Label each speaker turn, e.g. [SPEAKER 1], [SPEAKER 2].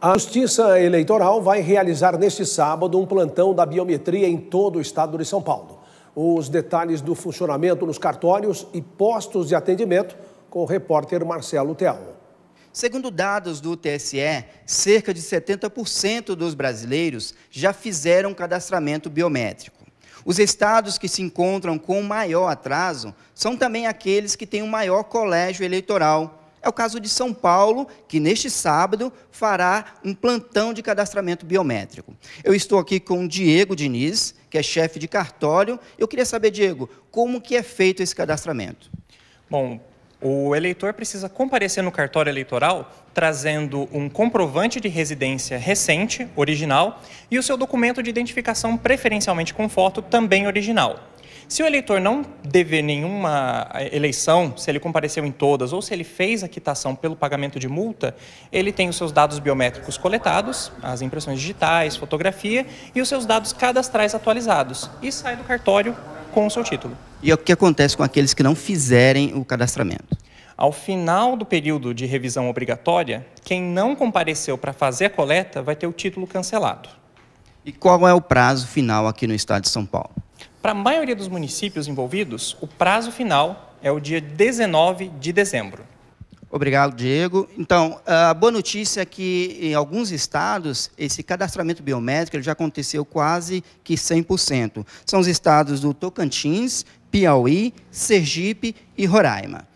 [SPEAKER 1] A Justiça Eleitoral vai realizar neste sábado um plantão da biometria em todo o estado de São Paulo. Os detalhes do funcionamento nos cartórios e postos de atendimento com o repórter Marcelo Teal.
[SPEAKER 2] Segundo dados do TSE, cerca de 70% dos brasileiros já fizeram cadastramento biométrico. Os estados que se encontram com maior atraso são também aqueles que têm o maior colégio eleitoral, é o caso de São Paulo, que neste sábado fará um plantão de cadastramento biométrico. Eu estou aqui com o Diego Diniz,
[SPEAKER 3] que é chefe de cartório. Eu queria saber, Diego, como que é feito esse cadastramento? Bom, o eleitor precisa comparecer no cartório eleitoral trazendo um comprovante de residência recente, original, e o seu documento de identificação, preferencialmente com foto, também original. Se o eleitor não dever nenhuma eh, eleição, se ele compareceu em todas ou se ele fez a quitação pelo pagamento de multa, ele tem os seus dados biométricos coletados, as impressões digitais, fotografia e os seus dados cadastrais atualizados e sai do cartório com o seu título.
[SPEAKER 2] E é o que acontece com aqueles que não fizerem o cadastramento?
[SPEAKER 3] Ao final do período de revisão obrigatória, quem não compareceu para fazer a coleta vai ter o título cancelado.
[SPEAKER 2] E qual é o prazo final aqui no estado de São Paulo?
[SPEAKER 3] Para a maioria dos municípios envolvidos, o prazo final é o dia 19 de dezembro. Obrigado, Diego. Então, a boa notícia é que
[SPEAKER 2] em alguns estados esse cadastramento biométrico já aconteceu quase que 100%. São os estados do Tocantins, Piauí, Sergipe e Roraima.